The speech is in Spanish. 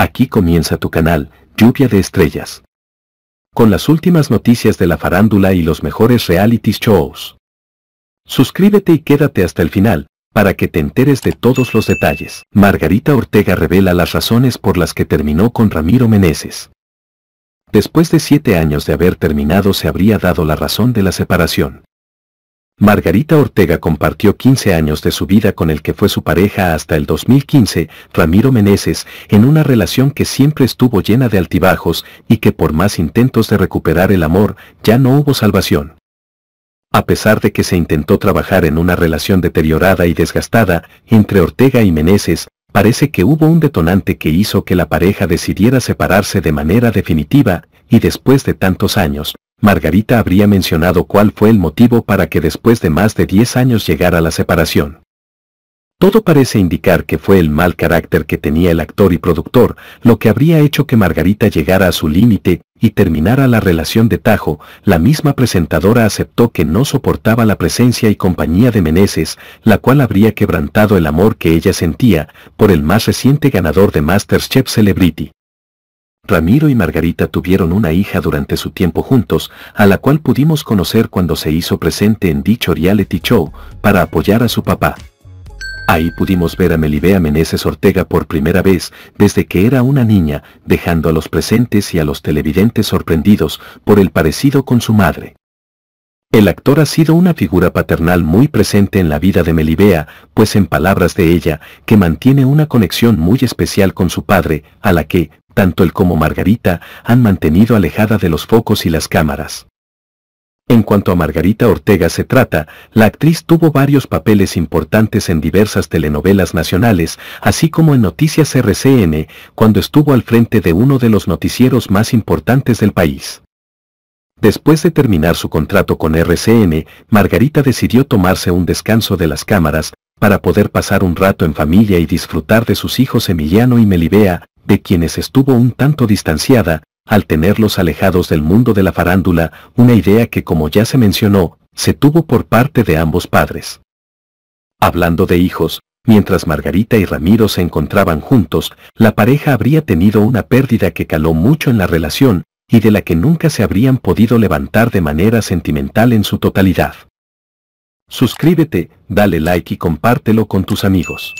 Aquí comienza tu canal, Lluvia de Estrellas. Con las últimas noticias de la farándula y los mejores reality shows. Suscríbete y quédate hasta el final, para que te enteres de todos los detalles. Margarita Ortega revela las razones por las que terminó con Ramiro Meneses. Después de siete años de haber terminado se habría dado la razón de la separación. Margarita Ortega compartió 15 años de su vida con el que fue su pareja hasta el 2015, Ramiro Meneses, en una relación que siempre estuvo llena de altibajos y que por más intentos de recuperar el amor, ya no hubo salvación. A pesar de que se intentó trabajar en una relación deteriorada y desgastada, entre Ortega y Meneses, parece que hubo un detonante que hizo que la pareja decidiera separarse de manera definitiva, y después de tantos años, Margarita habría mencionado cuál fue el motivo para que después de más de 10 años llegara la separación. Todo parece indicar que fue el mal carácter que tenía el actor y productor lo que habría hecho que Margarita llegara a su límite y terminara la relación de Tajo, la misma presentadora aceptó que no soportaba la presencia y compañía de Meneses, la cual habría quebrantado el amor que ella sentía por el más reciente ganador de MasterChef Celebrity. Ramiro y Margarita tuvieron una hija durante su tiempo juntos, a la cual pudimos conocer cuando se hizo presente en dicho reality show, para apoyar a su papá. Ahí pudimos ver a Melibea Meneses Ortega por primera vez desde que era una niña, dejando a los presentes y a los televidentes sorprendidos por el parecido con su madre. El actor ha sido una figura paternal muy presente en la vida de Melibea, pues en palabras de ella, que mantiene una conexión muy especial con su padre, a la que, tanto él como Margarita han mantenido alejada de los focos y las cámaras. En cuanto a Margarita Ortega se trata, la actriz tuvo varios papeles importantes en diversas telenovelas nacionales, así como en Noticias RCN, cuando estuvo al frente de uno de los noticieros más importantes del país. Después de terminar su contrato con RCN, Margarita decidió tomarse un descanso de las cámaras, para poder pasar un rato en familia y disfrutar de sus hijos Emiliano y Melibea, de quienes estuvo un tanto distanciada, al tenerlos alejados del mundo de la farándula, una idea que como ya se mencionó, se tuvo por parte de ambos padres. Hablando de hijos, mientras Margarita y Ramiro se encontraban juntos, la pareja habría tenido una pérdida que caló mucho en la relación, y de la que nunca se habrían podido levantar de manera sentimental en su totalidad. Suscríbete, dale like y compártelo con tus amigos.